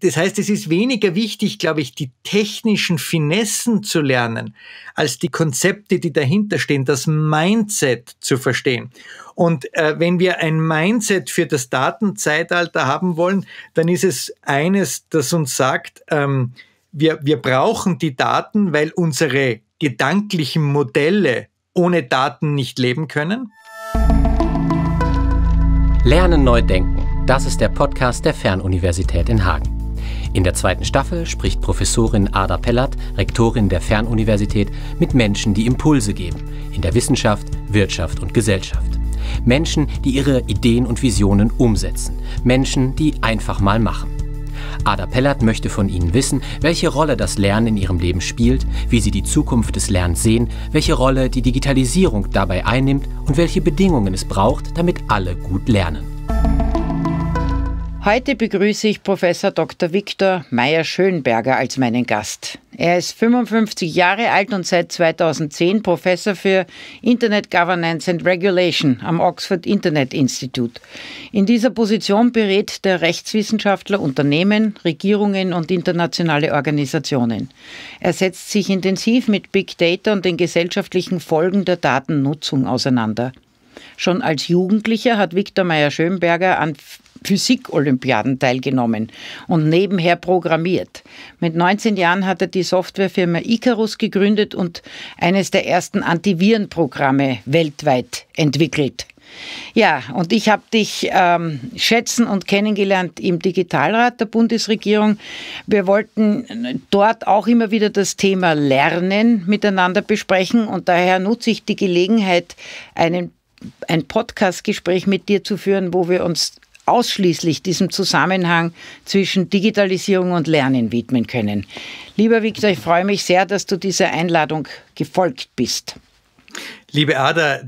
Das heißt, es ist weniger wichtig, glaube ich, die technischen Finessen zu lernen, als die Konzepte, die dahinter stehen, das Mindset zu verstehen. Und äh, wenn wir ein Mindset für das Datenzeitalter haben wollen, dann ist es eines, das uns sagt, ähm, wir, wir brauchen die Daten, weil unsere gedanklichen Modelle ohne Daten nicht leben können. Lernen neu denken. Das ist der Podcast der Fernuniversität in Hagen. In der zweiten Staffel spricht Professorin Ada Pellert, Rektorin der Fernuniversität, mit Menschen, die Impulse geben in der Wissenschaft, Wirtschaft und Gesellschaft. Menschen, die ihre Ideen und Visionen umsetzen. Menschen, die einfach mal machen. Ada Pellert möchte von Ihnen wissen, welche Rolle das Lernen in Ihrem Leben spielt, wie Sie die Zukunft des Lernens sehen, welche Rolle die Digitalisierung dabei einnimmt und welche Bedingungen es braucht, damit alle gut lernen. Heute begrüße ich Professor Dr. Viktor Meyer-Schönberger als meinen Gast. Er ist 55 Jahre alt und seit 2010 Professor für Internet Governance and Regulation am Oxford Internet Institute. In dieser Position berät der Rechtswissenschaftler Unternehmen, Regierungen und internationale Organisationen. Er setzt sich intensiv mit Big Data und den gesellschaftlichen Folgen der Datennutzung auseinander. Schon als Jugendlicher hat Viktor Meyer-Schönberger an Physik-Olympiaden teilgenommen und nebenher programmiert. Mit 19 Jahren hat er die Softwarefirma Icarus gegründet und eines der ersten Antivirenprogramme weltweit entwickelt. Ja, und ich habe dich ähm, schätzen und kennengelernt im Digitalrat der Bundesregierung. Wir wollten äh, dort auch immer wieder das Thema Lernen miteinander besprechen und daher nutze ich die Gelegenheit, einen ein Podcast-Gespräch mit dir zu führen, wo wir uns ausschließlich diesem Zusammenhang zwischen Digitalisierung und Lernen widmen können. Lieber Viktor, ich freue mich sehr, dass du dieser Einladung gefolgt bist. Liebe Ada,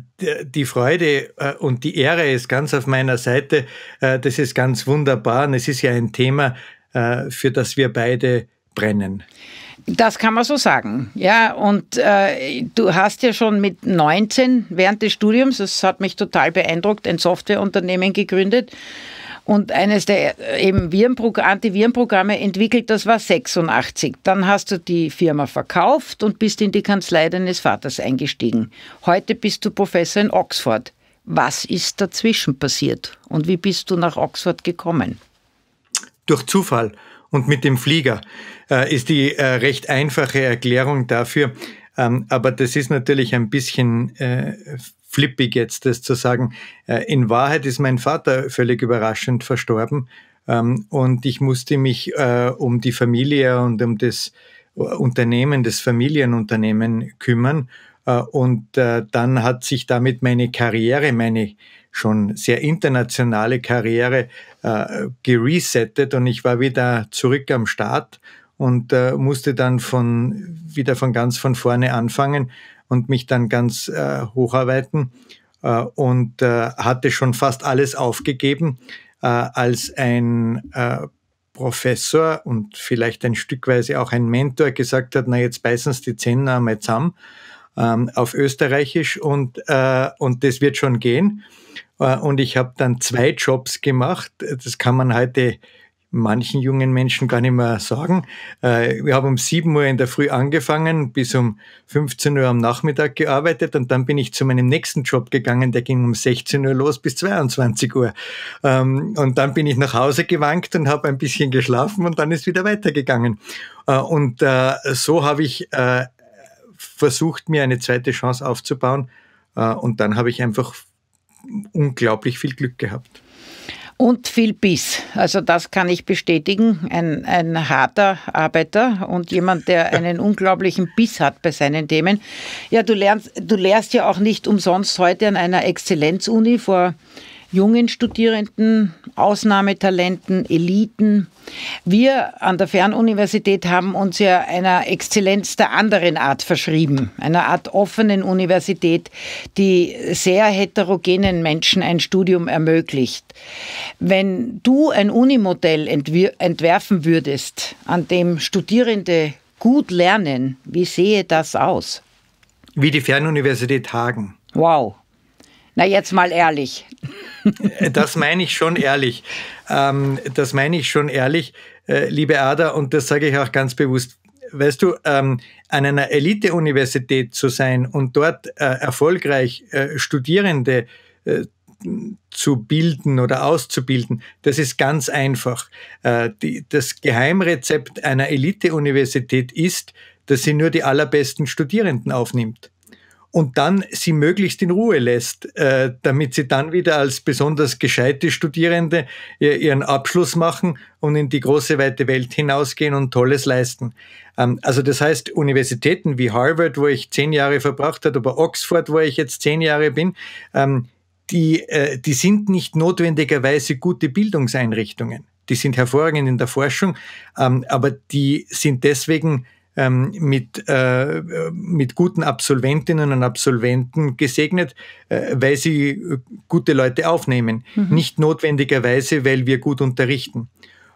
die Freude äh, und die Ehre ist ganz auf meiner Seite. Äh, das ist ganz wunderbar und es ist ja ein Thema, äh, für das wir beide brennen. Das kann man so sagen. Ja, und äh, du hast ja schon mit 19 während des Studiums, das hat mich total beeindruckt, ein Softwareunternehmen gegründet und eines der äh, eben Virenprog Antivirenprogramme entwickelt, das war 86. Dann hast du die Firma verkauft und bist in die Kanzlei deines Vaters eingestiegen. Heute bist du Professor in Oxford. Was ist dazwischen passiert und wie bist du nach Oxford gekommen? Durch Zufall und mit dem Flieger äh, ist die äh, recht einfache Erklärung dafür. Ähm, aber das ist natürlich ein bisschen äh, flippig jetzt, das zu sagen. Äh, in Wahrheit ist mein Vater völlig überraschend verstorben ähm, und ich musste mich äh, um die Familie und um das äh, Unternehmen, das Familienunternehmen kümmern. und dann hat sich damit meine Karriere, meine schon sehr internationale Karriere geresettet und ich war wieder zurück am Start und musste dann von, wieder von ganz von vorne anfangen und mich dann ganz äh, hocharbeiten äh, und äh, hatte schon fast alles aufgegeben, äh, als ein äh, Professor und vielleicht ein Stückweise auch ein Mentor gesagt hat, na jetzt beißen Sie die Zähne einmal zusammen ähm, auf Österreichisch und, äh, und das wird schon gehen. Äh, und ich habe dann zwei Jobs gemacht. Das kann man heute manchen jungen Menschen gar nicht mehr sagen. Äh, wir haben um 7 Uhr in der Früh angefangen, bis um 15 Uhr am Nachmittag gearbeitet und dann bin ich zu meinem nächsten Job gegangen, der ging um 16 Uhr los bis 22 Uhr. Ähm, und dann bin ich nach Hause gewankt und habe ein bisschen geschlafen und dann ist wieder weitergegangen. Äh, und äh, so habe ich versucht, mir eine zweite Chance aufzubauen und dann habe ich einfach unglaublich viel Glück gehabt und viel Biss. Also das kann ich bestätigen. Ein, ein harter Arbeiter und jemand, der einen unglaublichen Biss hat bei seinen Themen. Ja, du lernst, du lehrst ja auch nicht umsonst heute an einer Exzellenzuni vor jungen Studierenden, Ausnahmetalenten, Eliten. Wir an der Fernuniversität haben uns ja einer Exzellenz der anderen Art verschrieben, einer Art offenen Universität, die sehr heterogenen Menschen ein Studium ermöglicht. Wenn du ein Unimodell entwerfen würdest, an dem Studierende gut lernen, wie sehe das aus? Wie die Fernuniversität Hagen. Wow. Na, jetzt mal ehrlich. Äh, das meine ich schon ehrlich. Ähm, das meine ich schon ehrlich, äh, liebe Ada, und das sage ich auch ganz bewusst. Weißt du, ähm, an einer Elite-Universität zu sein und dort äh, erfolgreich äh, Studierende äh, zu bilden oder auszubilden, das ist ganz einfach. Äh, die, das Geheimrezept einer Elite-Universität ist, dass sie nur die allerbesten Studierenden aufnimmt und dann sie möglichst in Ruhe lässt, äh, damit sie dann wieder als besonders gescheite Studierende ihren Abschluss machen und in die große weite Welt hinausgehen und Tolles leisten. Ähm, also das heißt, Universitäten wie Harvard, wo ich zehn Jahre verbracht habe, oder Oxford, wo ich jetzt zehn Jahre bin, ähm, die, äh, die sind nicht notwendigerweise gute Bildungseinrichtungen. Die sind hervorragend in der Forschung, ähm, aber die sind deswegen ähm, mit, äh, mit guten Absolventinnen und Absolventen gesegnet, äh, weil sie äh, gute Leute aufnehmen. Mhm. Nicht notwendigerweise, weil wir gut unterrichten.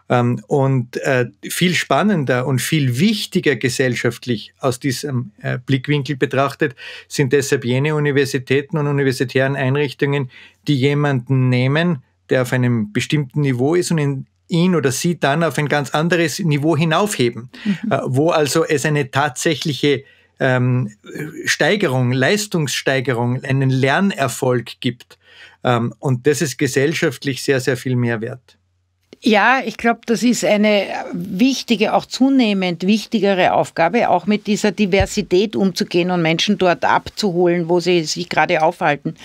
Ähm, und äh, viel spannender und viel wichtiger gesellschaftlich aus diesem äh, Blickwinkel betrachtet sind deshalb jene Universitäten und universitären Einrichtungen, die jemanden nehmen, der auf einem bestimmten Niveau ist und in, ihn oder sie dann auf ein ganz anderes Niveau hinaufheben, mhm. Äh, wo also es eine tatsächliche ähm, Steigerung, Leistungssteigerung, einen Lernerfolg gibt. Ähm, und das ist gesellschaftlich sehr, sehr viel mehr wert. Ja, ich glaube, das ist eine wichtige, auch zunehmend wichtigere Aufgabe, auch mit dieser Diversität umzugehen und Menschen dort abzuholen, wo sie sich gerade aufhalten.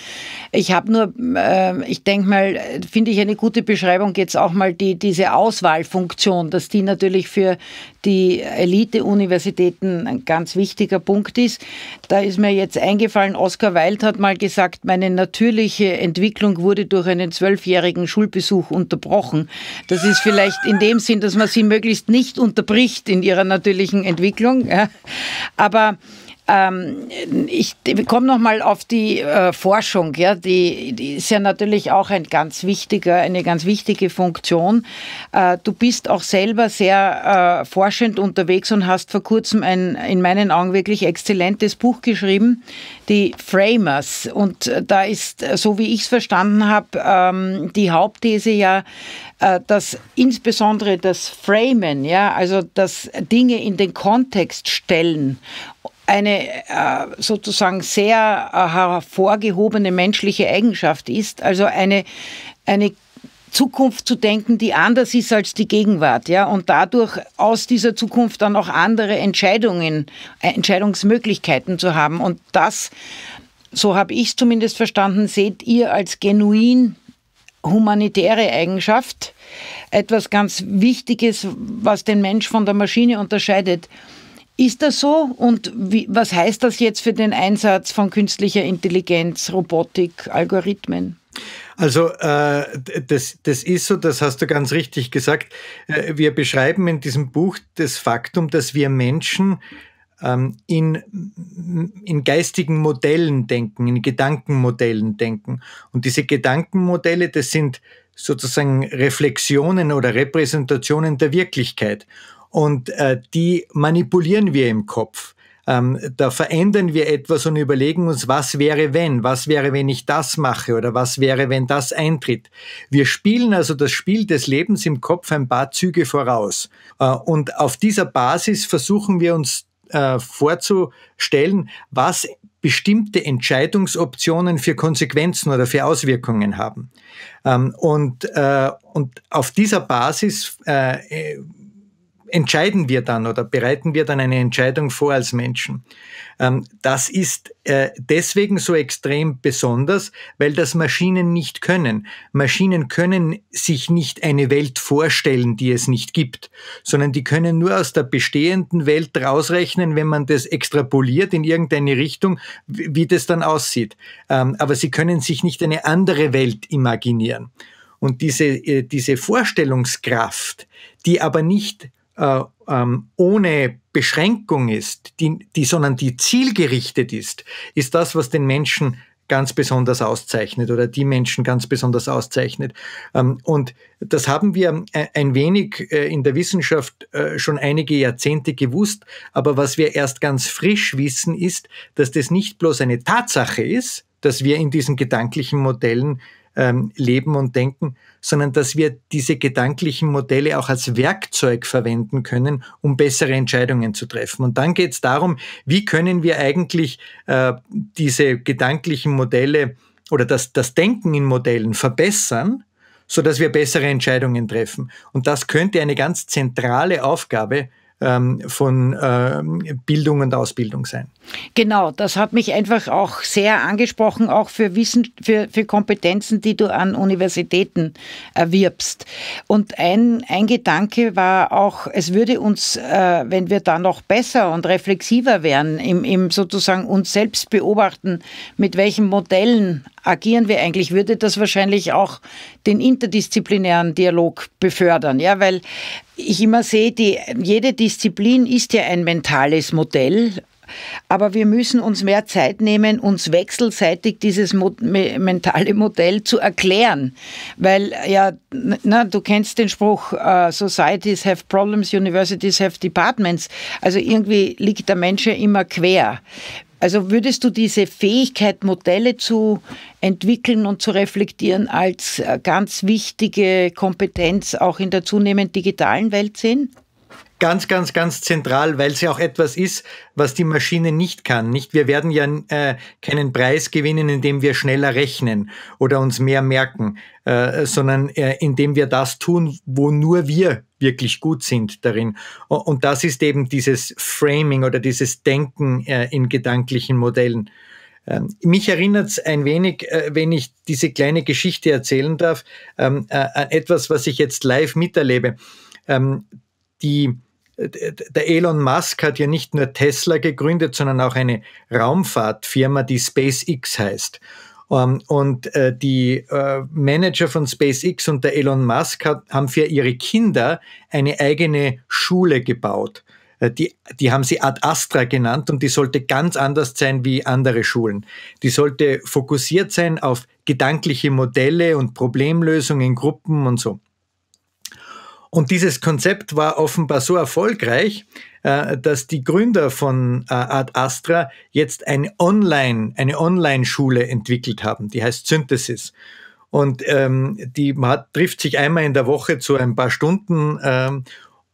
Ich habe nur, äh, ich denke mal, finde ich eine gute Beschreibung jetzt auch mal die, diese Auswahlfunktion, dass die natürlich für die Elite-Universitäten ein ganz wichtiger Punkt ist. Da ist mir jetzt eingefallen, Oscar Wilde hat mal gesagt, meine natürliche Entwicklung wurde durch einen zwölfjährigen Schulbesuch unterbrochen. Das ist vielleicht in dem Sinn, dass man sie möglichst nicht unterbricht in ihrer natürlichen Entwicklung. Ja. Aber ähm, ich komme nochmal auf die äh, Forschung. Ja, die, die, ist ja natürlich auch ein ganz wichtiger, eine ganz wichtige Funktion. Äh, du bist auch selber sehr äh, forschend unterwegs und hast vor kurzem ein in meinen Augen wirklich exzellentes Buch geschrieben, die Framers. Und da ist, so wie ich es verstanden habe, ähm, die Hauptthese ja, dass insbesondere das Framen, ja, also das Dinge in den Kontext stellen eine äh, sozusagen sehr äh, hervorgehobene menschliche Eigenschaft ist, also eine, eine Zukunft zu denken, die anders ist als die Gegenwart, ja, und dadurch aus dieser Zukunft dann auch andere Entscheidungen, äh, Entscheidungsmöglichkeiten zu haben. Und das, so habe ich es zumindest verstanden, seht ihr als genuin humanitäre Eigenschaft, etwas ganz Wichtiges, was den Mensch von der Maschine unterscheidet. Ist das so? Und wie, was heißt das jetzt für den Einsatz von künstlicher Intelligenz, Robotik, Algorithmen? Also äh, das, das ist so, das hast du ganz richtig gesagt. Äh, wir beschreiben in diesem Buch das Faktum, dass wir Menschen ähm, in, in geistigen Modellen denken, in Gedankenmodellen denken. Und diese Gedankenmodelle, das sind sozusagen Reflexionen oder Repräsentationen der Wirklichkeit. Und äh, die manipulieren wir im Kopf. Ähm, da verändern wir etwas und überlegen uns, was wäre wenn, was wäre, wenn ich das mache oder was wäre, wenn das eintritt. Wir spielen also das Spiel des Lebens im Kopf ein paar Züge voraus. Äh, und auf dieser Basis versuchen wir uns äh, vorzustellen, was bestimmte Entscheidungsoptionen für Konsequenzen oder für Auswirkungen haben. Ähm, und, äh, und auf dieser Basis äh, entscheiden wir dann oder bereiten wir dann eine Entscheidung vor als Menschen. Ähm, das ist äh, deswegen so extrem besonders, weil das Maschinen nicht können. Maschinen können sich nicht eine Welt vorstellen, die es nicht gibt, sondern die können nur aus der bestehenden Welt rausrechnen, wenn man das extrapoliert in irgendeine Richtung, wie das dann aussieht. Ähm, aber sie können sich nicht eine andere Welt imaginieren. Und diese, äh, diese Vorstellungskraft, die aber nicht äh, ähm, ohne Beschränkung ist, die, die, sondern die zielgerichtet ist, ist das, was den Menschen ganz besonders auszeichnet oder die Menschen ganz besonders auszeichnet. Ähm, und das haben wir äh, ein wenig äh, in der Wissenschaft äh, schon einige Jahrzehnte gewusst, aber was wir erst ganz frisch wissen, ist, dass das nicht bloß eine Tatsache ist, dass wir in diesen gedanklichen Modellen ähm, leben und denken, sondern dass wir diese gedanklichen Modelle auch als Werkzeug verwenden können, um bessere Entscheidungen zu treffen. Und dann geht es darum, wie können wir eigentlich äh, diese gedanklichen Modelle oder das, das Denken in Modellen verbessern, sodass wir bessere Entscheidungen treffen. Und das könnte eine ganz zentrale Aufgabe sein ähm, von ähm, Bildung und Ausbildung sein. Genau, das hat mich einfach auch sehr angesprochen, auch für Wissen, für, für Kompetenzen, die du an Universitäten erwirbst. Und ein, ein Gedanke war auch, es würde uns, äh, wenn wir da noch besser und reflexiver wären, im, im sozusagen uns selbst beobachten, mit welchen Modellen agieren wir eigentlich, würde das wahrscheinlich auch den interdisziplinären Dialog befördern. Ja, weil ich immer sehe, die, jede Disziplin ist ja ein mentales Modell. Aber wir müssen uns mehr Zeit nehmen, uns wechselseitig dieses Mo mentale Modell zu erklären. Weil, ja, na, du kennst den Spruch, uh, Societies have problems, Universities have departments. Also irgendwie liegt der Mensch ja immer quer. Also würdest du diese Fähigkeit, Modelle zu entwickeln und zu reflektieren, als äh, ganz wichtige Kompetenz auch in der zunehmend digitalen Welt sehen? ganz, ganz, ganz zentral, weil sie auch etwas ist, was die Maschine nicht kann. Nicht, wir werden ja äh, keinen Preis gewinnen, indem wir schneller rechnen oder uns mehr merken, äh, sondern äh, indem wir das tun, wo nur wir wirklich gut sind darin. Und das ist eben dieses Framing oder dieses Denken äh, in gedanklichen Modellen. Ähm, mich erinnert es ein wenig, äh, wenn ich diese kleine Geschichte erzählen darf, an ähm, äh, etwas, was ich jetzt live miterlebe ähm, die der Elon Musk hat ja nicht nur Tesla gegründet, sondern auch eine Raumfahrtfirma, die SpaceX heißt. Ähm, und äh, die äh, Manager von SpaceX und der Elon Musk haben für ihre Kinder eine eigene Schule gebaut. Äh, die, die haben sie Ad Astra genannt und die sollte ganz anders sein wie andere Schulen. Die sollte fokussiert sein auf gedankliche Modelle und Problemlösungen in Gruppen und so. Und dieses Konzept war offenbar so erfolgreich, äh, dass die Gründer von äh, Ad Astra jetzt eine Online, eine Online-Schule entwickelt haben, die heißt Synthesis. Und ähm, die man hat, trifft sich einmal in der Woche zu ein paar Stunden ähm,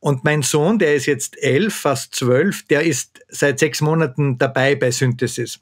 und mein Sohn, der ist jetzt elf, fast zwölf, der ist seit sechs Monaten dabei bei Synthesis.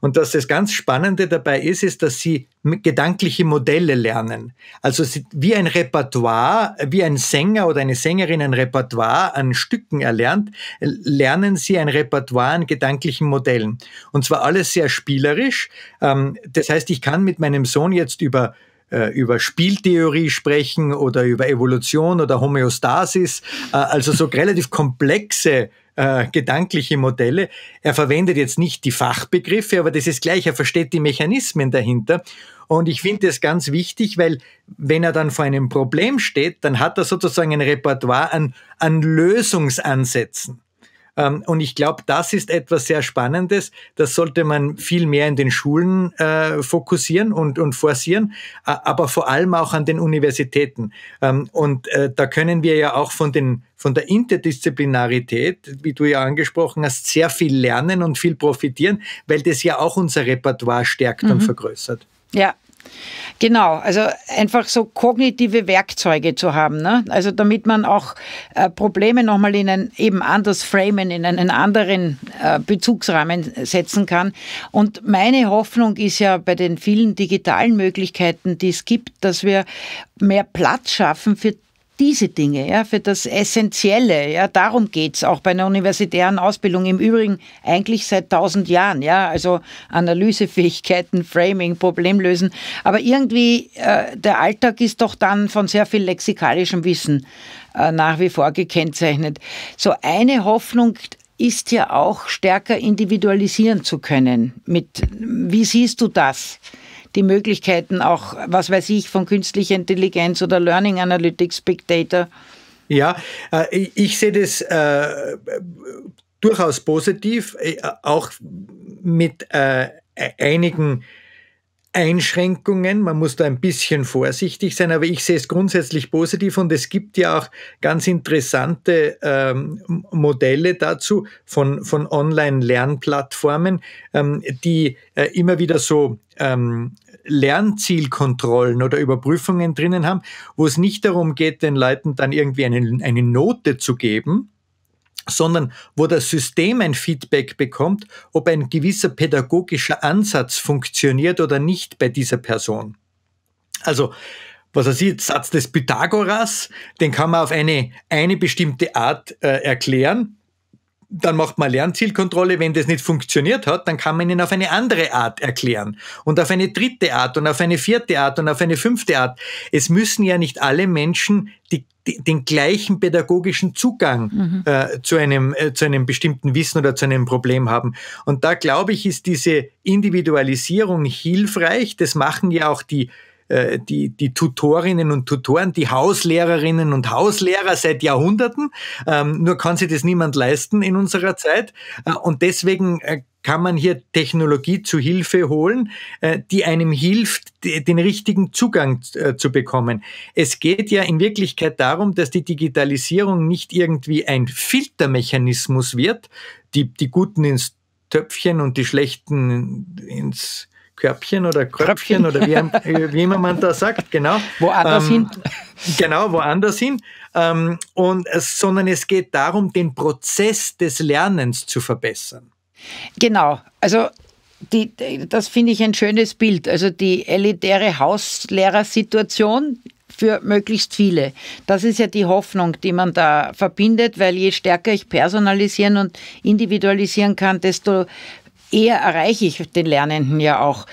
Und dass das ganz Spannende dabei ist, ist, dass sie gedankliche Modelle lernen. Also wie ein Repertoire, wie ein Sänger oder eine Sängerin ein Repertoire an Stücken erlernt, lernen sie ein Repertoire an gedanklichen Modellen. Und zwar alles sehr spielerisch. Ähm, das heißt, ich kann mit meinem Sohn jetzt über äh, über Spieltheorie sprechen oder über Evolution oder Homöostasis, äh, also so relativ komplexe äh, gedankliche Modelle. Er verwendet jetzt nicht die Fachbegriffe, aber das ist gleich, er versteht die Mechanismen dahinter. Und ich finde das ganz wichtig, weil wenn er dann vor einem Problem steht, dann hat er sozusagen ein Repertoire an, an Lösungsansätzen. Ähm, und ich glaube, das ist etwas sehr Spannendes. Das sollte man viel mehr in den Schulen äh, fokussieren und, und forcieren, aber vor allem auch an den Universitäten. Ähm, und äh, da können wir ja auch von, den, von der Interdisziplinarität, wie du ja angesprochen hast, sehr viel lernen und viel profitieren, weil das ja auch unser Repertoire stärkt mhm. und vergrößert. Ja, Genau, also einfach so kognitive Werkzeuge zu haben. Ne? Also damit man auch äh, Probleme nochmal in ein eben anders framen, in einen anderen äh, Bezugsrahmen setzen kann. Und meine Hoffnung ist ja bei den vielen digitalen Möglichkeiten, die es gibt, dass wir mehr Platz schaffen für diese Dinge, ja, für das Essentielle, ja, darum geht es auch bei einer universitären Ausbildung im Übrigen eigentlich seit tausend Jahren, ja, also Analysefähigkeiten, Framing, Problemlösen, aber irgendwie äh, der Alltag ist doch dann von sehr viel lexikalischem Wissen äh, nach wie vor gekennzeichnet. So eine Hoffnung ist ja auch stärker individualisieren zu können. Mit, wie siehst du das? die Möglichkeiten auch, was weiß ich, von künstlicher Intelligenz oder Learning Analytics, Big Data? Ja, äh, ich sehe das äh, durchaus positiv, äh, auch mit äh, e-, einigen Einschränkungen. Man muss da ein bisschen vorsichtig sein, aber ich sehe es grundsätzlich positiv und es gibt ja auch ganz interessante ähm, Modelle dazu von, von Online-Lernplattformen, ähm, die äh, immer wieder so ähm, Lernzielkontrollen oder Überprüfungen drinnen haben, wo es nicht darum geht, den Leuten dann irgendwie eine, eine Note zu geben, sondern wo das System ein Feedback bekommt, ob ein gewisser pädagogischer Ansatz funktioniert oder nicht bei dieser Person. Also, was er sieht, Satz des Pythagoras, den kann man auf eine, eine bestimmte Art äh, erklären dann macht man Lernzielkontrolle. Wenn das nicht funktioniert hat, dann kann man ihn auf eine andere Art erklären und auf eine dritte Art und auf eine vierte Art und auf eine fünfte Art. Es müssen ja nicht alle Menschen die, die, den gleichen pädagogischen Zugang mhm. äh, zu, einem, äh, zu einem bestimmten Wissen oder zu einem Problem haben. Und da glaube ich, ist diese Individualisierung hilfreich. Das machen ja auch die äh, die, die Tutorinnen und Tutoren, die Hauslehrerinnen und Hauslehrer seit Jahrhunderten. Ähm, nur kann sich das niemand leisten in unserer Zeit. Äh, und deswegen äh, kann man hier Technologie zu Hilfe holen, äh, die einem hilft, den richtigen Zugang äh, zu bekommen. Es geht ja in Wirklichkeit darum, dass die Digitalisierung nicht irgendwie ein Filtermechanismus wird, die, die Guten ins Töpfchen und die Schlechten ins Körbchen oder Körbchen oder wie, wie immer man da sagt, genau. Woanders ähm, hin. Genau, woanders hin. Ähm, und, sondern es geht darum, den Prozess des Lernens zu verbessern. Genau, also die, das finde ich ein schönes Bild. Also die elitäre Hauslehrersituation für möglichst viele. Das ist ja die Hoffnung, die man da verbindet, weil je stärker ich personalisieren und individualisieren kann, desto eher erreiche ich den Lernenden ja auch.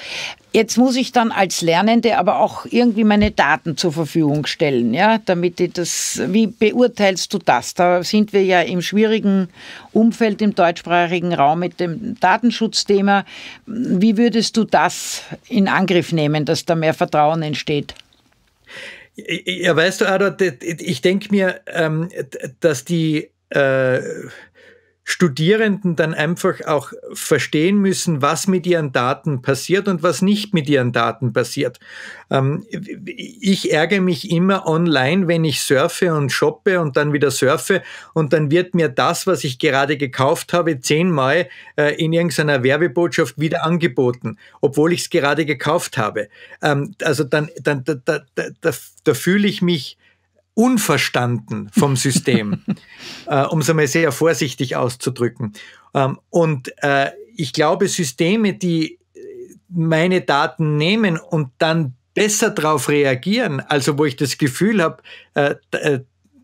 Jetzt muss ich dann als Lernende aber auch irgendwie meine Daten zur Verfügung stellen, ja, damit ich das, wie beurteilst du das? Da sind wir ja im schwierigen Umfeld im deutschsprachigen Raum mit dem Datenschutzthema. Wie würdest du das in Angriff nehmen, dass da mehr Vertrauen entsteht? Ja, weißt du, Ada, ich denke mir, ähm, dass die äh, Studierenden dann einfach auch verstehen müssen, was mit ihren Daten passiert und was nicht mit ihren Daten passiert. Ähm, ich ärgere mich immer online, wenn ich surfe und shoppe und dann wieder surfe und dann wird mir das, was ich gerade gekauft habe, zehnmal äh, in irgendeiner Werbebotschaft wieder angeboten, obwohl ich es gerade gekauft habe. Ähm, also dann, dann da, da, da, da fühle ich mich unverstanden vom System, äh, um es einmal sehr vorsichtig auszudrücken. Ähm, und äh, ich glaube, Systeme, die äh, meine Daten nehmen und dann besser darauf reagieren, also wo ich das Gefühl habe, äh, äh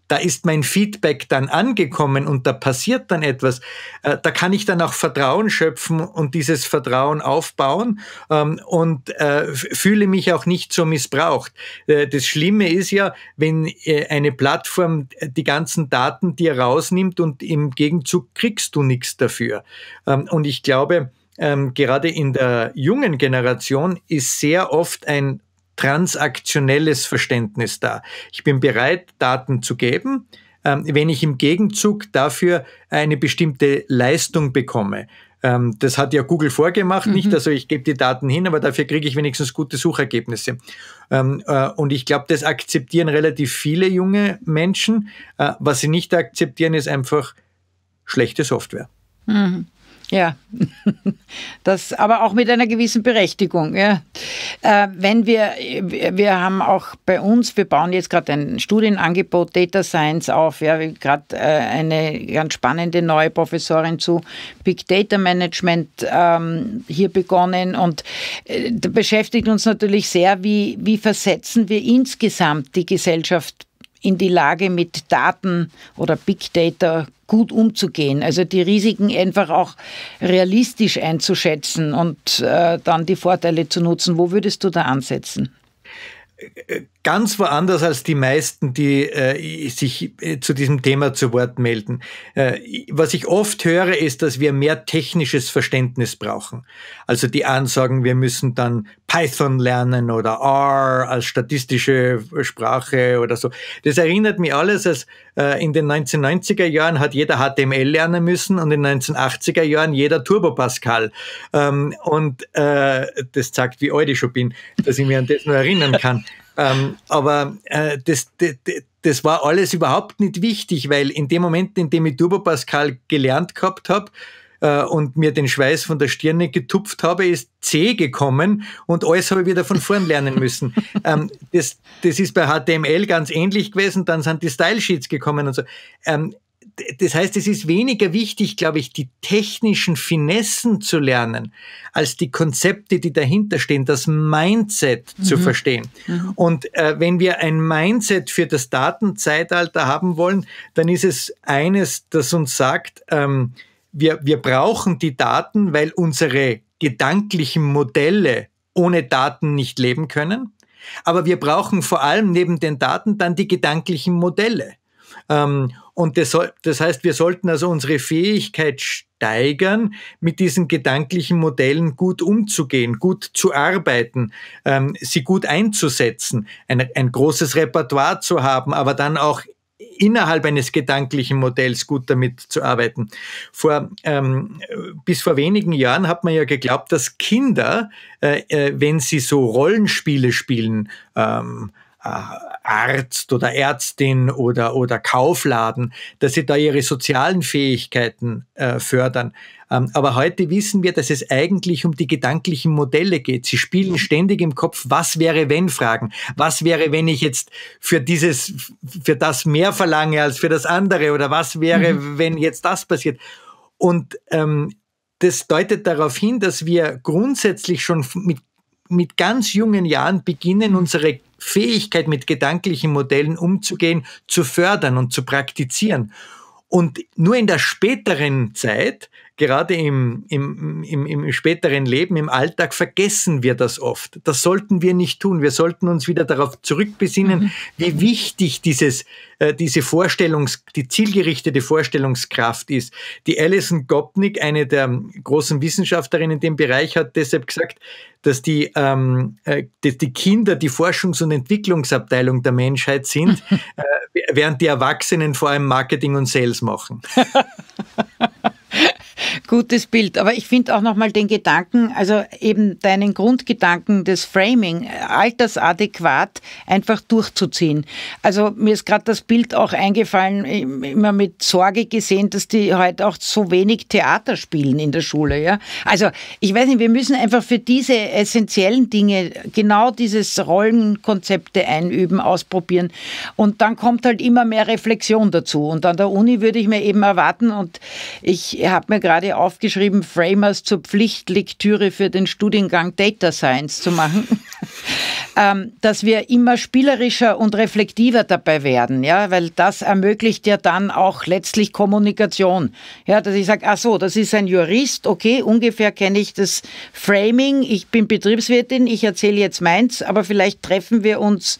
da ist mein Feedback dann angekommen und da passiert dann etwas, äh, da kann ich dann auch Vertrauen schöpfen und dieses Vertrauen aufbauen ähm, und äh, fühle mich auch nicht so missbraucht. Äh, das Schlimme ist ja, wenn eine Plattform die ganzen Daten dir rausnimmt und im Gegenzug kriegst du nichts dafür. Ähm, und ich glaube, ähm, gerade in der jungen Generation ist sehr oft ein transaktionelles Verständnis da. Ich bin bereit, Daten zu geben, ähm, wenn ich im Gegenzug dafür eine bestimmte Leistung bekomme. Ähm, das hat ja Google vorgemacht, mhm. nicht? Also ich gebe die Daten hin, aber dafür kriege ich wenigstens gute Suchergebnisse. Ähm, äh, und ich glaube, das akzeptieren relativ viele junge Menschen. Äh, was sie nicht akzeptieren, ist einfach schlechte Software. Mhm. Ja, das aber auch mit einer gewissen Berechtigung. Ja. Äh, wenn wir, wir haben auch bei uns, wir bauen jetzt gerade ein Studienangebot Data Science auf. Ja, gerade äh, eine ganz spannende neue Professorin zu Big Data Management ähm, hier begonnen und äh, beschäftigt uns natürlich sehr, wie, wie versetzen wir insgesamt die Gesellschaft in die Lage, mit Daten oder Big Data gut umzugehen. Also die Risiken einfach auch realistisch einzuschätzen und äh, dann die Vorteile zu nutzen. Wo würdest du da ansetzen? Äh, äh, ganz woanders als die meisten, die äh, sich äh, zu diesem Thema zu Wort melden. Äh, was ich oft höre, ist, dass wir mehr technisches Verständnis brauchen. Also die Ansagen, wir müssen dann Python lernen oder R als statistische Sprache oder so. Das erinnert mich alles, als äh, in den 1990er Jahren hat jeder HTML lernen müssen und in den 1980er Jahren jeder Turbo Pascal. Ähm, und äh, das zeigt, wie alt ich schon bin, dass ich mir an das nur erinnern kann. Ähm, aber äh, das, das, das war alles überhaupt nicht wichtig, weil in dem Moment, in dem ich Turbo Pascal gelernt gehabt habe, äh, und mir den Schweiß von der Stirne getupft habe, ist C gekommen und alles habe ich wieder von vorn lernen müssen. ähm, das, das ist bei HTML ganz ähnlich gewesen, dann sind die Style Sheets gekommen und so. Ähm, das heißt, es ist weniger wichtig, glaube ich, die technischen Finessen zu lernen, als die Konzepte, die dahinter stehen, das Mindset mhm. zu verstehen. Mhm. Und äh, wenn wir ein Mindset für das Datenzeitalter haben wollen, dann ist es eines, das uns sagt, ähm, wir, wir brauchen die Daten, weil unsere gedanklichen Modelle ohne Daten nicht leben können. Aber wir brauchen vor allem neben den Daten dann die gedanklichen Modelle. Ähm, und das, soll, das heißt, wir sollten also unsere Fähigkeit steigern, mit diesen gedanklichen Modellen gut umzugehen, gut zu arbeiten, ähm, sie gut einzusetzen, ein, ein großes Repertoire zu haben, aber dann auch innerhalb eines gedanklichen Modells gut damit zu arbeiten. Vor, ähm, bis vor wenigen Jahren hat man ja geglaubt, dass Kinder, äh, äh wenn sie so Rollenspiele spielen, ähm, äh, Arzt oder Ärztin oder, oder Kaufladen, dass sie da ihre sozialen Fähigkeiten äh, fördern. Ähm, aber heute wissen wir, dass es eigentlich um die gedanklichen Modelle geht. Sie spielen ständig im Kopf, was wäre wenn Fragen. Was wäre, wenn ich jetzt für dieses, für das mehr verlange als für das andere oder was wäre, mhm. wenn jetzt das passiert? Und ähm, das deutet darauf hin, dass wir grundsätzlich schon mit mit ganz jungen Jahren beginnen, unsere Fähigkeit, mit gedanklichen Modellen umzugehen, zu fördern und zu praktizieren. Und nur in der späteren Zeit gerade im, im, im, im späteren Leben, im Alltag vergessen wir das oft. Das sollten wir nicht tun. Wir sollten uns wieder darauf zurückbesinnen, mhm. wie wichtig dieses, äh, diese Vorstellungs-, die zielgerichtete Vorstellungskraft ist. Die Alison Gopnik, eine der großen Wissenschaftlerinnen in dem Bereich, hat deshalb gesagt, dass die, ähm, äh, dass die Kinder die Forschungs- und Entwicklungsabteilung der Menschheit sind, äh, während die Erwachsenen vor allem Marketing und Sales machen. Gutes Bild. Aber ich finde auch nochmal den Gedanken, also eben deinen Grundgedanken des Framing, äh, altersadäquat einfach durchzuziehen. Also mir ist gerade das Bild auch eingefallen, immer mit Sorge gesehen, dass die heute auch so wenig Theater spielen in der Schule. Ja? Also ich weiß nicht, wir müssen einfach für diese essentiellen Dinge genau dieses Rollenkonzepte einüben, ausprobieren. Und dann kommt halt immer mehr Reflexion dazu. Und an der Uni würde ich mir eben erwarten, und ich habe mir gerade auch aufgeschrieben, Framers zur Pflichtlektüre für den Studiengang Data Science zu machen. Ähm, dass wir immer spielerischer und reflektiver dabei werden, ja, weil das ermöglicht ja dann auch letztlich Kommunikation. Ja, dass ich sage, ach so, das ist ein Jurist, okay, ungefähr kenne ich das Framing, ich bin Betriebswirtin, ich erzähle jetzt meins, aber vielleicht treffen wir uns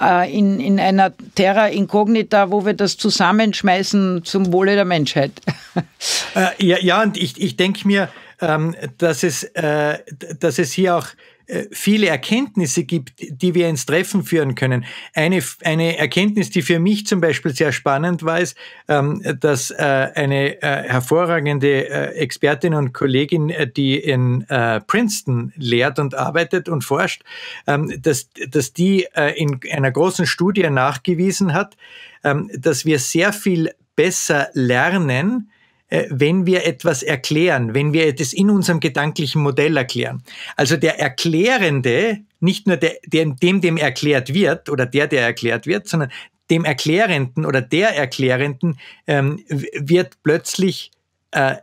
äh, in, in einer Terra Incognita, wo wir das zusammenschmeißen zum Wohle der Menschheit. Äh, ja, ja, und ich, ich denke mir, ähm, dass, es, äh, dass es hier auch äh, viele Erkenntnisse gibt, die wir ins Treffen führen können. Eine, eine Erkenntnis, die für mich zum Beispiel sehr spannend war, ist, ähm, dass äh, eine äh, hervorragende Expertin und Kollegin, die in Princeton lehrt und arbeitet und forscht, ähm, dass, dass die in einer großen Studie nachgewiesen hat, ähm, dass wir sehr viel besser lernen, äh, wenn wir etwas erklären, wenn wir das in unserem gedanklichen Modell erklären. Also der Erklärende, nicht nur der, dem, dem erklärt wird oder der, der erklärt wird, sondern dem Erklärenden oder der Erklärenden ähm, wird plötzlich äh,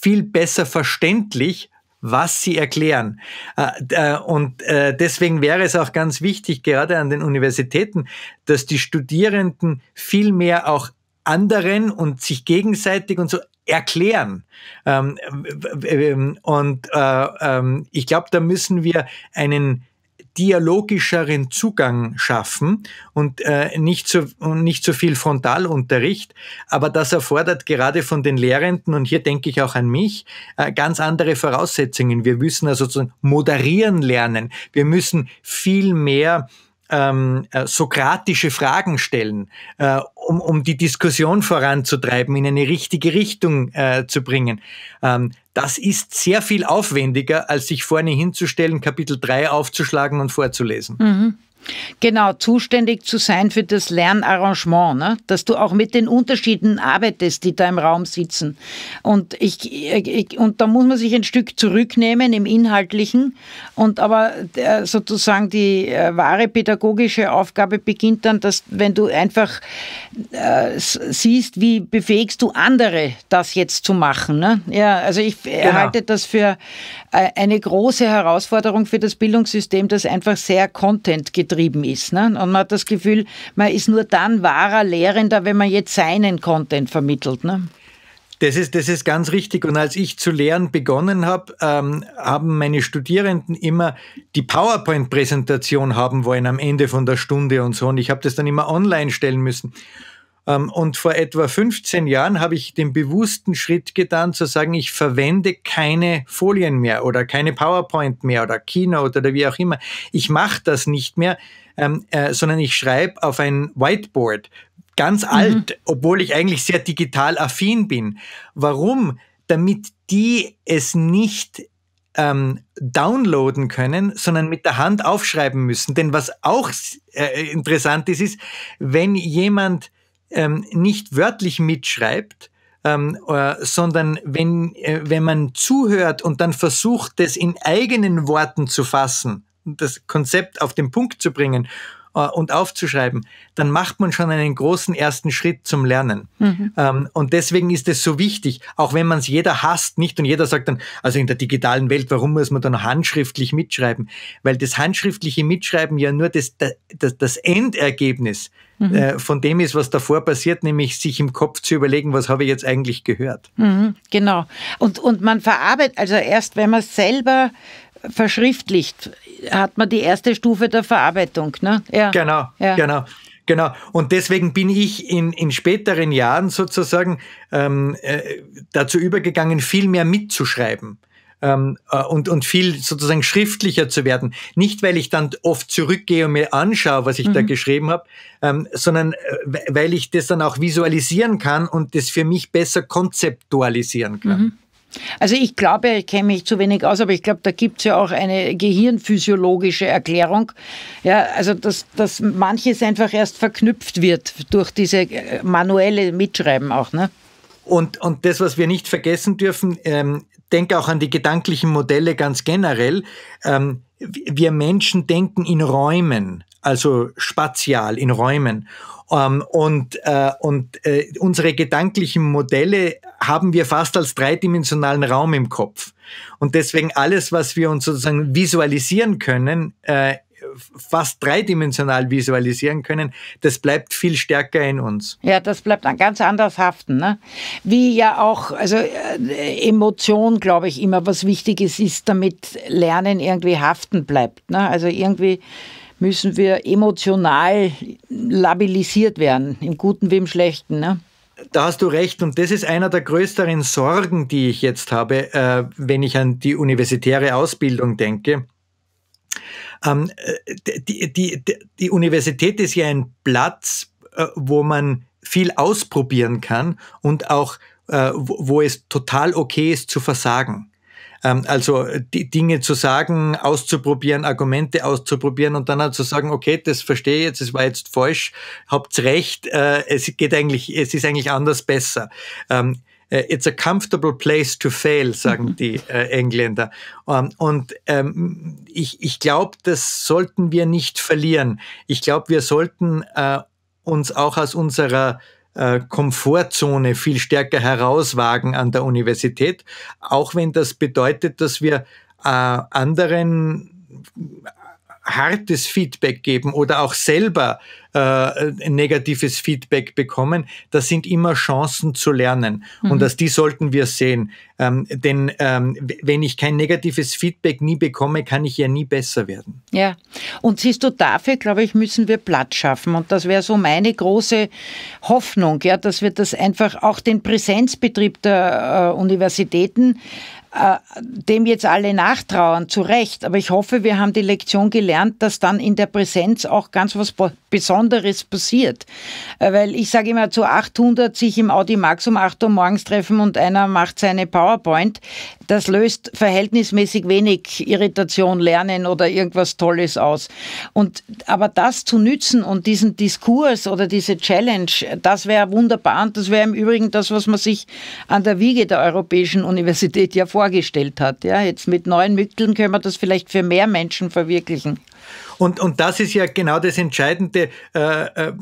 viel besser verständlich, was sie erklären. Äh, äh, und deswegen wäre es auch ganz wichtig, gerade an den Universitäten, dass die Studierenden viel mehr auch anderen und sich gegenseitig und so erklären. Ähm, und äh, ähm, ich glaube, da müssen wir einen dialogischeren Zugang schaffen und äh, nicht, so, nicht so viel Frontalunterricht. Aber das erfordert gerade von den Lehrenden, und hier denke ich auch an mich, äh, ganz andere Voraussetzungen. Wir müssen also sozusagen moderieren lernen. Wir müssen viel mehr ähm, äh, sokratische Fragen stellen, äh, um, um die Diskussion voranzutreiben, in eine richtige Richtung äh, zu bringen. Ähm, das ist sehr viel aufwendiger, als sich vorne hinzustellen, Kapitel 3 aufzuschlagen und vorzulesen. Mhm. Genau, zuständig zu sein für das Lernarrangement, ne? dass du auch mit den Unterschieden arbeitest, die da im Raum sitzen. Und, ich, ich, und da muss man sich ein Stück zurücknehmen im Inhaltlichen. Und aber äh, sozusagen die äh, wahre pädagogische Aufgabe beginnt dann, dass wenn du einfach äh, siehst, wie befähigst du andere, das jetzt zu machen. Ne? Ja, also ich genau. halte das für äh, eine große Herausforderung für das Bildungssystem, das einfach sehr content getrieben ist. Ne? Und man hat das Gefühl, man ist nur dann wahrer Lehrender, wenn man jetzt seinen Content vermittelt. Ne? Das ist, das ist ganz richtig. Und als ich zu lehren begonnen habe, ähm, haben meine Studierenden immer die PowerPoint-Präsentation haben wollen am Ende von der Stunde und so. Und ich habe das dann immer online stellen müssen. Ähm, und vor etwa 15 Jahren habe ich den bewussten Schritt getan, zu sagen, ich verwende keine Folien mehr oder keine PowerPoint mehr oder Keynote oder wie auch immer. Ich mache das nicht mehr, ähm, äh, sondern ich schreibe auf ein Whiteboard. Ganz mhm. alt, obwohl ich eigentlich sehr digital affin bin. Warum? Damit die es nicht ähm, downloaden können, sondern mit der Hand aufschreiben müssen. Denn was auch äh, interessant ist, ist, wenn jemand ähm, nicht wörtlich mitschreibt, ähm, äh, sondern wenn, äh, wenn man zuhört und dann versucht, das in eigenen Worten zu fassen, das Konzept auf den Punkt zu bringen äh, und aufzuschreiben, dann macht man schon einen großen ersten Schritt zum Lernen. Mhm. Ähm, und deswegen ist es so wichtig, auch wenn man es jeder hasst nicht und jeder sagt dann, also in der digitalen Welt, warum muss man dann handschriftlich mitschreiben? Weil das handschriftliche Mitschreiben ja nur das, das, das Endergebnis Mhm. Äh, von dem ist, was davor passiert, nämlich sich im Kopf zu überlegen, was habe ich jetzt eigentlich gehört. Mhm, genau. Und, und man verarbeitet, also erst wenn man selber verschriftlicht, hat man die erste Stufe der Verarbeitung. Ne? Ja. Genau, ja. genau. Genau. Und deswegen bin ich in, in späteren Jahren sozusagen ähm, äh, dazu übergegangen, viel mehr mitzuschreiben. Ähm, äh, und, und viel sozusagen schriftlicher zu werden. Nicht, weil ich dann oft zurückgehe und mir anschaue, was ich mhm. da geschrieben habe, ähm, sondern äh, weil ich das dann auch visualisieren kann und das für mich besser konzeptualisieren kann. Mhm. Also ich glaube, ich kenne mich zu wenig aus, aber ich glaube, da gibt es ja auch eine gehirnphysiologische Erklärung. Ja, also dass, dass manches einfach erst verknüpft wird durch diese äh, manuelle Mitschreiben auch. Ne? Und, und das, was wir nicht vergessen dürfen, ähm, denke auch an die gedanklichen Modelle ganz generell. Ähm, wir Menschen denken in Räumen also spatial in Räumen. Um, ähm, und äh, und äh, unsere gedanklichen Modelle haben wir fast als dreidimensionalen Raum im Kopf. Und deswegen alles, was wir uns sozusagen visualisieren können, äh, fast dreidimensional visualisieren können, das bleibt viel stärker in uns. Ja, das bleibt ganz anders haften. Ne? Wie ja auch, also äh, Emotion, glaube ich, immer was Wichtiges ist, damit Lernen irgendwie haften bleibt. Ne? Also irgendwie müssen wir emotional labilisiert werden, im Guten wie im Schlechten. Ne? Da hast du recht und das ist einer der größeren Sorgen, die ich jetzt habe, äh, wenn ich an die universitäre Ausbildung denke. Ähm, äh, die, die, die, Universität ist ja ein Platz, äh, wo man viel ausprobieren kann und auch äh, wo es total okay ist zu versagen. Ähm, also die Dinge zu sagen, auszuprobieren, Argumente auszuprobieren und dann halt zu sagen, okay, das verstehe ich jetzt, es war jetzt falsch, habt recht, äh, es geht eigentlich, es ist eigentlich anders besser. Ähm, äh, it's a comfortable place to fail, sagen mhm. die äh, Engländer. Ähm, und ich, ich glaube, das sollten wir nicht verlieren. Ich glaube, wir sollten uns auch aus unserer äh, Komfortzone viel stärker herauswagen an der Universität, auch wenn das bedeutet, dass wir äh, anderen hartes Feedback geben oder auch selber äh, negatives Feedback bekommen, das sind immer Chancen zu lernen. Mhm. Und das die sollten wir sehen. Ähm, denn ähm, wenn ich kein negatives Feedback nie bekomme, kann ich ja nie besser werden. Ja, und siehst du, dafür, glaube ich, müssen wir Platz schaffen. Und das wäre so meine große Hoffnung, ja, dass wir das einfach auch den Präsenzbetrieb der äh, Universitäten äh, dem jetzt alle nachtrauern, zu Recht. Aber ich hoffe, wir haben die Lektion gelernt, dass dann in der Präsenz auch ganz was Besonderes passiert. Äh, weil ich sage immer, zu 800 sich im Audi Max um 8 Uhr morgens treffen und einer macht seine PowerPoint, das löst verhältnismäßig wenig Irritation, Lernen oder irgendwas Tolles aus. Und, aber das zu nützen und diesen Diskurs oder diese Challenge, das wäre wunderbar und das wäre im Übrigen das, was man sich an der Wiege der Europäischen Universität ja vorgestellt hat. Ja, jetzt mit neuen Mitteln können wir das vielleicht für mehr Menschen verwirklichen. Und, und das ist ja genau das Entscheidende, äh, äh,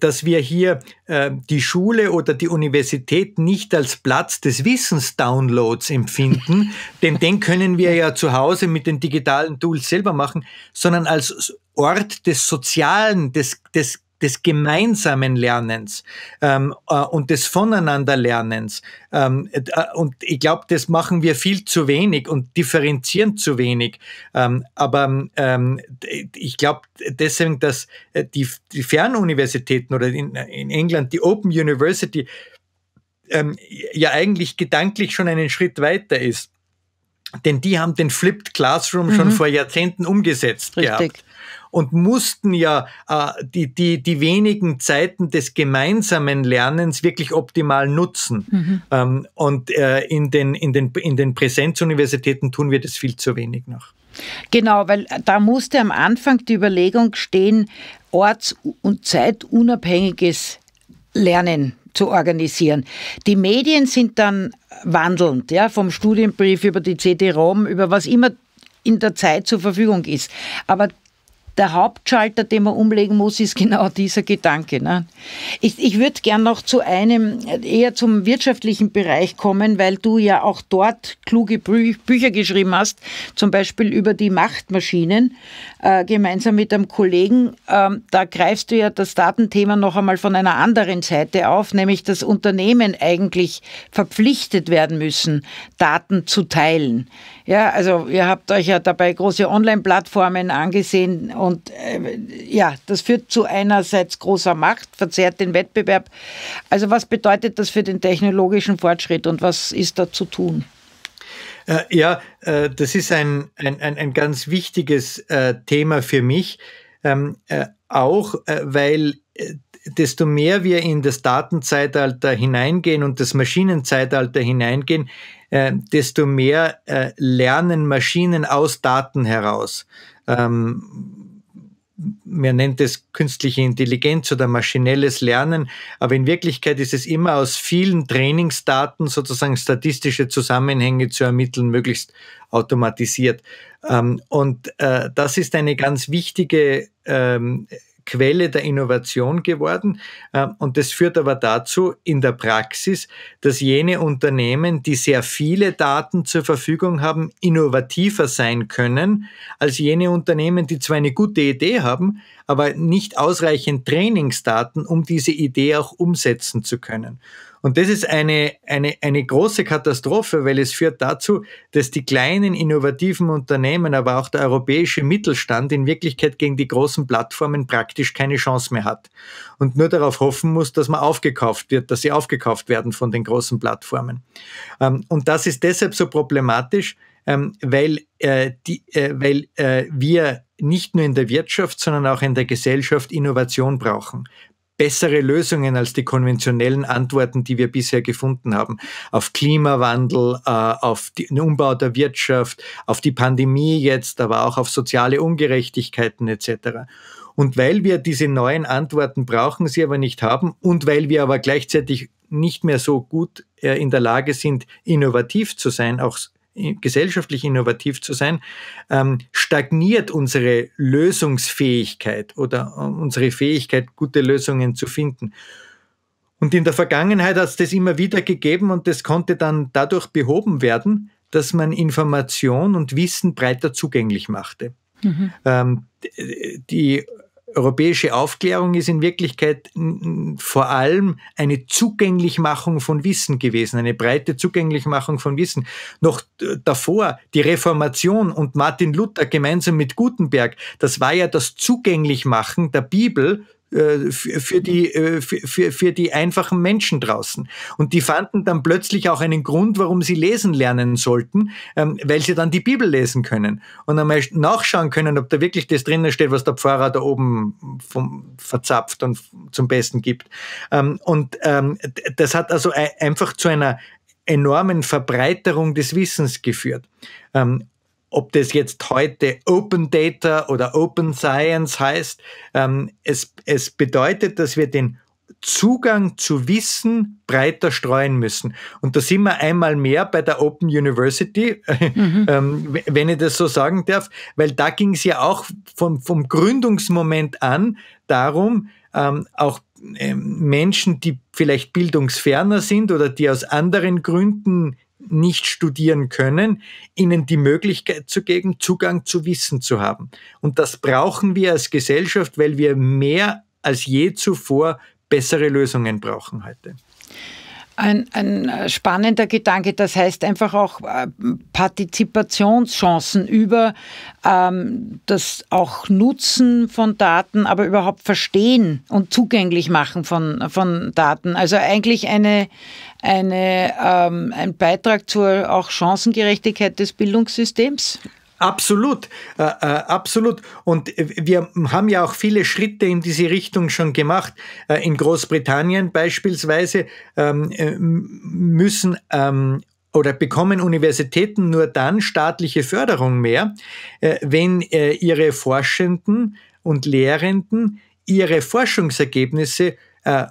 dass wir hier äh, die Schule oder die Universität nicht als Platz des Wissensdownloads empfinden, denn den können wir ja zu Hause mit den digitalen Tools selber machen, sondern als Ort des sozialen, des, des des gemeinsamen Lernens ähm, äh, und des Voneinanderlernens. Ähm, äh, und ich glaube, das machen wir viel zu wenig und differenzieren zu wenig. Ähm, aber ähm, ich glaube deswegen, dass äh, die, die Fernuniversitäten oder in, in England die Open University ähm, ja eigentlich gedanklich schon einen Schritt weiter ist. Denn die haben den Flipped Classroom mhm. schon vor Jahrzehnten umgesetzt Richtig. gehabt und mussten ja äh, die, die, die wenigen Zeiten des gemeinsamen Lernens wirklich optimal nutzen. Mhm. Ähm, und äh, in, den, in, den, in den Präsenzuniversitäten tun wir das viel zu wenig noch. Genau, weil da musste am Anfang die Überlegung stehen, orts- und zeitunabhängiges Lernen zu organisieren. Die Medien sind dann wandelnd, ja, vom Studienbrief über die CD-ROM, über was immer in der Zeit zur Verfügung ist. Aber der Hauptschalter, den man umlegen muss, ist genau dieser Gedanke. Ne? Ich, ich würde gern noch zu einem, eher zum wirtschaftlichen Bereich kommen, weil du ja auch dort kluge Bü Bücher geschrieben hast, zum Beispiel über die Machtmaschinen, äh, gemeinsam mit einem Kollegen. Ähm, da greifst du ja das Datenthema noch einmal von einer anderen Seite auf, nämlich dass Unternehmen eigentlich verpflichtet werden müssen, Daten zu teilen. Ja, also ihr habt euch ja dabei große Online-Plattformen angesehen und und äh, ja, das führt zu einerseits großer Macht, verzerrt den Wettbewerb. Also was bedeutet das für den technologischen Fortschritt und was ist da zu tun? Äh, ja, äh, das ist ein, ein, ein, ein ganz wichtiges äh, Thema für mich, ähm, äh, auch äh, weil desto mehr wir in das Datenzeitalter hineingehen und das Maschinenzeitalter hineingehen, äh, desto mehr äh, lernen Maschinen aus Daten heraus. Ähm, man nennt es künstliche Intelligenz oder maschinelles Lernen, aber in Wirklichkeit ist es immer aus vielen Trainingsdaten sozusagen statistische Zusammenhänge zu ermitteln, möglichst automatisiert. Ähm, und äh, das ist eine ganz wichtige ähm, Quelle der Innovation geworden. Ähm, und das führt aber dazu in der Praxis, dass jene Unternehmen, die sehr viele Daten zur Verfügung haben, innovativer sein können als jene Unternehmen, die zwar eine gute Idee haben, aber nicht ausreichend Trainingsdaten, um diese Idee auch umsetzen zu können. Und das ist eine, eine, eine große Katastrophe, weil es führt dazu, dass die kleinen innovativen Unternehmen, aber auch der europäische Mittelstand in Wirklichkeit gegen die großen Plattformen praktisch keine Chance mehr hat und nur darauf hoffen muss, dass man aufgekauft wird, dass sie aufgekauft werden von den großen Plattformen. Ähm, und das ist deshalb so problematisch, ähm, weil, äh, äh, weil äh, wir nicht nur in der Wirtschaft, sondern auch in der Gesellschaft Innovation brauchen bessere Lösungen als die konventionellen Antworten, die wir bisher gefunden haben. Auf Klimawandel, äh, auf den Umbau der Wirtschaft, auf die Pandemie jetzt, aber auch auf soziale Ungerechtigkeiten etc. Und weil wir diese neuen Antworten brauchen, sie aber nicht haben und weil wir aber gleichzeitig nicht mehr so gut äh, in der Lage sind, innovativ zu sein, auch gesellschaftlich innovativ zu sein, ähm, stagniert unsere Lösungsfähigkeit oder äh, unsere Fähigkeit, gute Lösungen zu finden. Und in der Vergangenheit hat es das immer wieder gegeben und das konnte dann dadurch behoben werden, dass man Information und Wissen breiter zugänglich machte. Mhm. Ähm, äh, die Europäische Aufklärung ist in Wirklichkeit vor allem eine Zugänglichmachung von Wissen gewesen, eine breite Zugänglichmachung von Wissen. Noch davor die Reformation und Martin Luther gemeinsam mit Gutenberg, das war ja das Zugänglichmachen der Bibel äh, für die, äh, für, für die einfachen Menschen draußen. Und die fanden dann plötzlich auch einen Grund, warum sie lesen lernen sollten, ähm, weil sie dann die Bibel lesen können und einmal nachschauen können, ob da wirklich das drinnen steht, was der Pfarrer da oben vom, verzapft und zum Besten gibt. Ähm, und ähm, das hat also einfach zu einer enormen Verbreiterung des Wissens geführt ob das jetzt heute Open Data oder Open Science heißt, ähm, es, es bedeutet, dass wir den Zugang zu Wissen breiter streuen müssen. Und da sind wir einmal mehr bei der Open University, mhm. ähm, wenn ich das so sagen darf, weil da ging es ja auch vom, vom Gründungsmoment an darum, ähm, auch ähm, Menschen, die vielleicht bildungsferner sind oder die aus anderen Gründen nicht studieren können, ihnen die Möglichkeit zu geben, Zugang zu Wissen zu haben. Und das brauchen wir als Gesellschaft, weil wir mehr als je zuvor bessere Lösungen brauchen heute. Ein, ein, äh, spannender Gedanke. Das heißt einfach auch äh, Partizipationschancen über ähm, das auch Nutzen von Daten, aber überhaupt Verstehen und zugänglich machen von, von Daten. Also eigentlich eine, eine, ähm, ein Beitrag zur auch Chancengerechtigkeit des Bildungssystems. Absolut, äh, äh, absolut. Und wir haben ja auch viele Schritte in diese Richtung schon gemacht. Äh, in Großbritannien beispielsweise ähm, äh, müssen ähm, oder bekommen Universitäten nur dann staatliche Förderung mehr, äh, wenn äh, ihre Forschenden und Lehrenden ihre Forschungsergebnisse äh,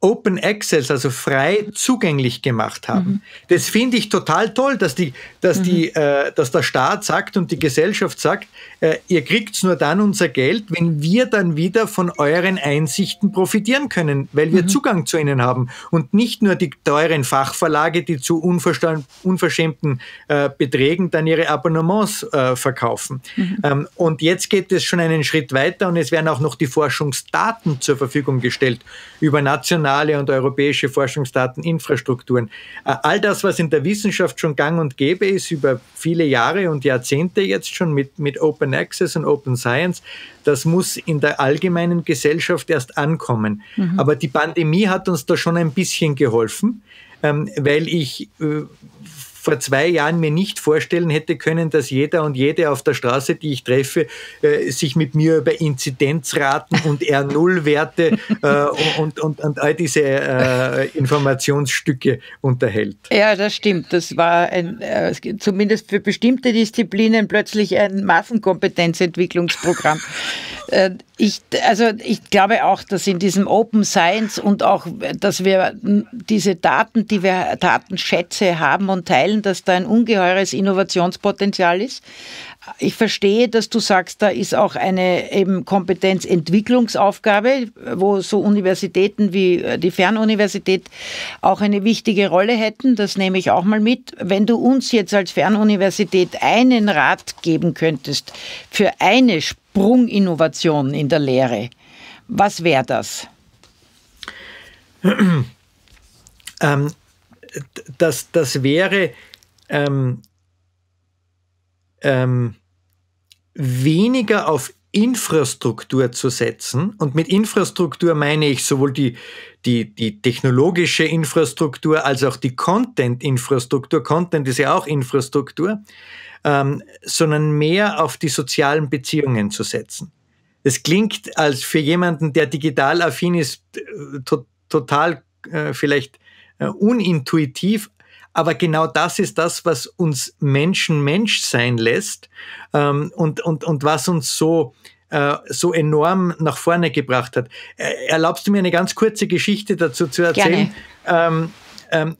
Open Access, also frei zugänglich gemacht haben. Mhm. Das finde ich total toll, dass, die, dass, mhm. die, äh, dass der Staat sagt und die Gesellschaft sagt, äh, ihr kriegt nur dann unser Geld, wenn wir dann wieder von euren Einsichten profitieren können, weil wir mhm. Zugang zu ihnen haben und nicht nur die teuren Fachverlage, die zu unverschämten äh, Beträgen dann ihre Abonnements äh, verkaufen. Mhm. Ähm, und jetzt geht es schon einen Schritt weiter und es werden auch noch die Forschungsdaten zur Verfügung gestellt über nationale und europäische Forschungsdateninfrastrukturen. Äh, all das, was in der Wissenschaft schon gang und gäbe ist, über viele Jahre und Jahrzehnte jetzt schon mit, mit Open Open Access und Open Science, das muss in der allgemeinen Gesellschaft erst ankommen. Mhm. Aber die Pandemie hat uns da schon ein bisschen geholfen, ähm, weil ich äh, vor zwei Jahren mir nicht vorstellen hätte können, dass jeder und jede auf der Straße, die ich treffe, äh, sich mit mir über Inzidenzraten und R0-Werte äh, und, und, und, all diese äh, Informationsstücke unterhält. Ja, das stimmt. Das war ein, äh, zumindest für bestimmte Disziplinen plötzlich ein Massenkompetenzentwicklungsprogramm. Äh, ich, also ich glaube auch, dass in diesem Open Science und auch, dass wir diese Daten, die wir Datenschätze haben und teilen, vorstellen, dass da ein ungeheures Innovationspotenzial ist. Ich verstehe, dass du sagst, da ist auch eine eben Kompetenzentwicklungsaufgabe, wo so Universitäten wie äh, die Fernuniversität auch eine wichtige Rolle hätten. Das nehme ich auch mal mit. Wenn du uns jetzt als Fernuniversität einen Rat geben könntest für eine Sprunginnovation in der Lehre, was wäre das? Ähm, das, das wäre ähm, ähm, weniger auf Infrastruktur zu setzen. Und mit Infrastruktur meine ich sowohl die, die, die technologische Infrastruktur als auch die Content-Infrastruktur. Content ist ja auch Infrastruktur, ähm, sondern mehr auf die sozialen Beziehungen zu setzen. Das klingt als für jemanden, der digital affin ist, äh, to total äh, vielleicht äh, unintuitiv, aber genau das ist das, was uns Menschen Mensch sein lässt ähm, und, und, und was uns so äh, so enorm nach vorne gebracht hat. Äh, erlaubst du mir eine ganz kurze Geschichte dazu zu erzählen? Ähm, ähm,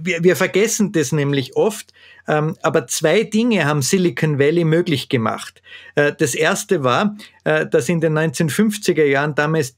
wir, wir, vergessen das nämlich oft, ähm, aber zwei Dinge haben Silicon Valley möglich gemacht. Äh, das erste war, äh, dass in den 1950er Jahren damals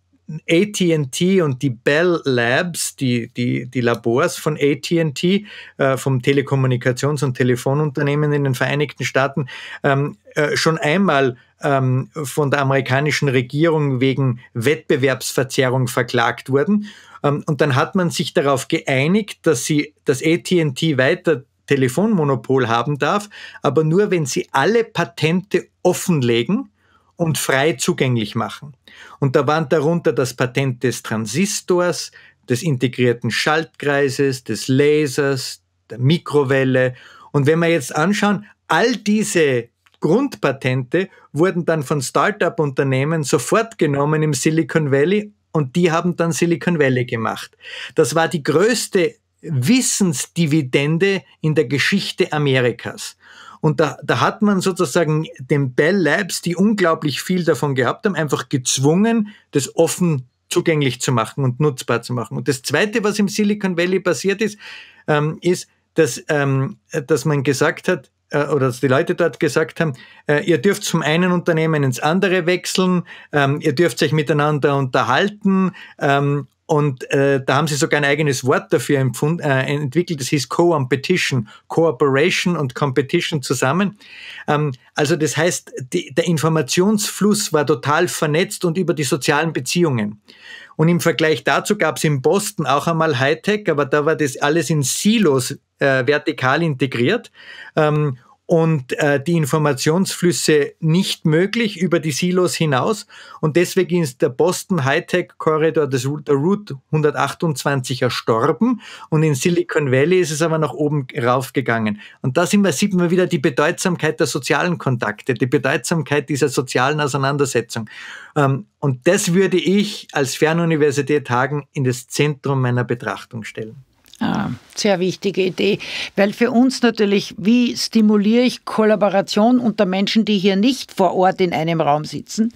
ATT und die Bell Labs, die, die, die Labors von ATT, äh, vom Telekommunikations- und Telefonunternehmen in den Vereinigten Staaten, ähm, äh, schon einmal ähm, von der amerikanischen Regierung wegen Wettbewerbsverzerrung verklagt wurden. Ähm, und dann hat man sich darauf geeinigt, dass, sie, dass ATT weiter Telefonmonopol haben darf, aber nur wenn sie alle Patente offenlegen und frei zugänglich machen. Und da waren darunter das Patent des Transistors, des integrierten Schaltkreises, des Lasers, der Mikrowelle. Und wenn wir jetzt anschauen, all diese Grundpatente wurden dann von startup unternehmen sofort genommen im Silicon Valley und die haben dann Silicon Valley gemacht. Das war die größte Wissensdividende in der Geschichte Amerikas. Und da, da hat man sozusagen den Bell Labs, die unglaublich viel davon gehabt haben, einfach gezwungen, das offen zugänglich zu machen und nutzbar zu machen. Und das Zweite, was im Silicon Valley passiert ist, ähm, ist, dass, ähm, dass man gesagt hat, äh, oder dass die Leute dort gesagt haben, äh, ihr dürft vom einen Unternehmen ins andere wechseln, ähm, ihr dürft euch miteinander unterhalten ähm, und äh, da haben sie sogar ein eigenes Wort dafür empfund, äh, entwickelt. Das hieß co ampetition Cooperation und Competition zusammen. Ähm, also das heißt, die, der Informationsfluss war total vernetzt und über die sozialen Beziehungen. Und im Vergleich dazu gab es in Boston auch einmal Hightech, aber da war das alles in Silos äh, vertikal integriert. Ähm, und äh, die Informationsflüsse nicht möglich über die Silos hinaus. Und deswegen ist der Boston Hightech Corridor, das, der Route 128 erstorben. Und in Silicon Valley ist es aber nach oben raufgegangen. Und da sind wir, sieht man wieder die Bedeutsamkeit der sozialen Kontakte, die Bedeutsamkeit dieser sozialen Auseinandersetzung. Ähm, und das würde ich als Fernuniversität Hagen in das Zentrum meiner Betrachtung stellen. Ah, sehr wichtige Idee, weil für uns natürlich, wie stimuliere ich Kollaboration unter Menschen, die hier nicht vor Ort in einem Raum sitzen.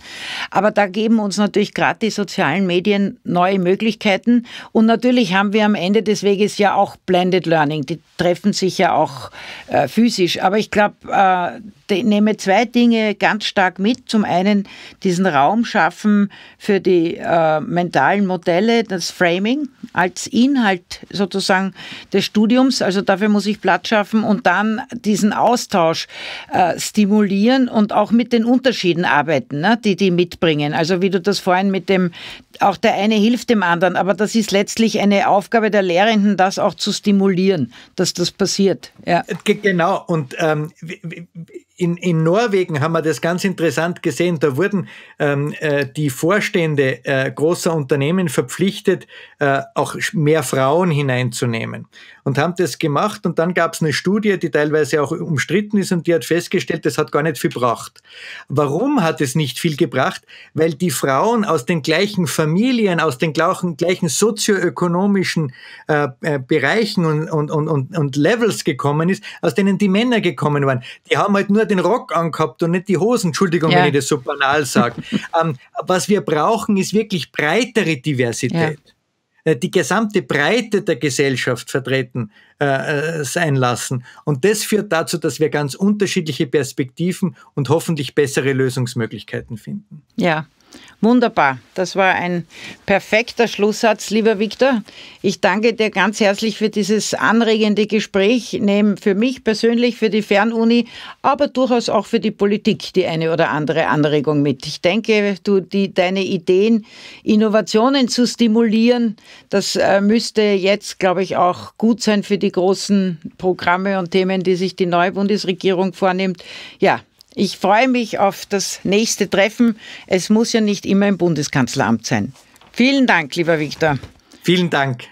Aber da geben uns natürlich gerade die sozialen Medien neue Möglichkeiten. Und natürlich haben wir am Ende des Weges ja auch Blended Learning. Die treffen sich ja auch äh, physisch. Aber ich glaube, äh, ich nehme zwei Dinge ganz stark mit. Zum einen diesen Raum schaffen für die äh, mentalen Modelle, das Framing als Inhalt sozusagen sozusagen des Studiums. Also dafür muss ich Platz schaffen und dann diesen Austausch äh, stimulieren und auch mit den Unterschieden arbeiten, ne, die die mitbringen. Also wie du das vorhin mit dem, auch der eine hilft dem anderen, aber das ist letztlich eine Aufgabe der Lehrenden, das auch zu stimulieren, dass das passiert. Ja. Genau. Und ähm, in, in Norwegen haben wir das ganz interessant gesehen. Da wurden ähm, äh, die Vorstände äh, großer Unternehmen verpflichtet, äh, auch mehr Frauen hineinzunehmen und haben das gemacht. Und dann gab es eine Studie, die teilweise auch umstritten ist und die hat festgestellt, das hat gar nicht viel gebracht. Warum hat es nicht viel gebracht? Weil die Frauen aus den gleichen Familien, aus den gleichen, sozioökonomischen äh, äh, Bereichen und, und, und, und Levels gekommen ist, aus denen die Männer gekommen waren. Die haben halt nur den Rock angehabt und nicht die Hosen. Entschuldigung, ja. wenn ich das so banal sage. ähm, was wir brauchen, ist wirklich breitere Diversität. Ja. Äh, die gesamte Breite der Gesellschaft vertreten äh, äh, sein lassen. Und das führt dazu, dass wir ganz unterschiedliche Perspektiven und hoffentlich bessere Lösungsmöglichkeiten finden. Ja, Wunderbar. Das war ein perfekter Schlusssatz, lieber Viktor. Ich danke dir ganz herzlich für dieses anregende Gespräch, neben für mich persönlich, für die Fernuni, aber durchaus auch für die Politik die eine oder andere Anregung mit. Ich denke, du, die, deine Ideen, Innovationen zu stimulieren, das äh, müsste jetzt, glaube ich, auch gut sein für die großen Programme und Themen, die sich die neue Bundesregierung vornimmt. Ja, ich freue mich auf das nächste Treffen. Es muss ja nicht immer im Bundeskanzleramt sein. Vielen Dank, lieber Viktor. Vielen Dank.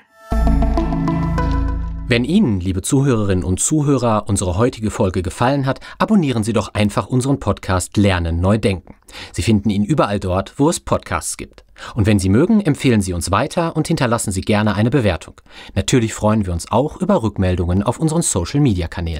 Wenn Ihnen, liebe Zuhörerinnen und Zuhörer, unsere heutige Folge gefallen hat, abonnieren Sie doch einfach unseren Podcast Lernen neu denken. Sie finden ihn überall dort, wo es Podcasts gibt. Und wenn Sie mögen, empfehlen Sie uns weiter und hinterlassen Sie gerne eine Bewertung. Natürlich freuen wir uns auch über Rückmeldungen auf unseren Social-Media-Kanälen.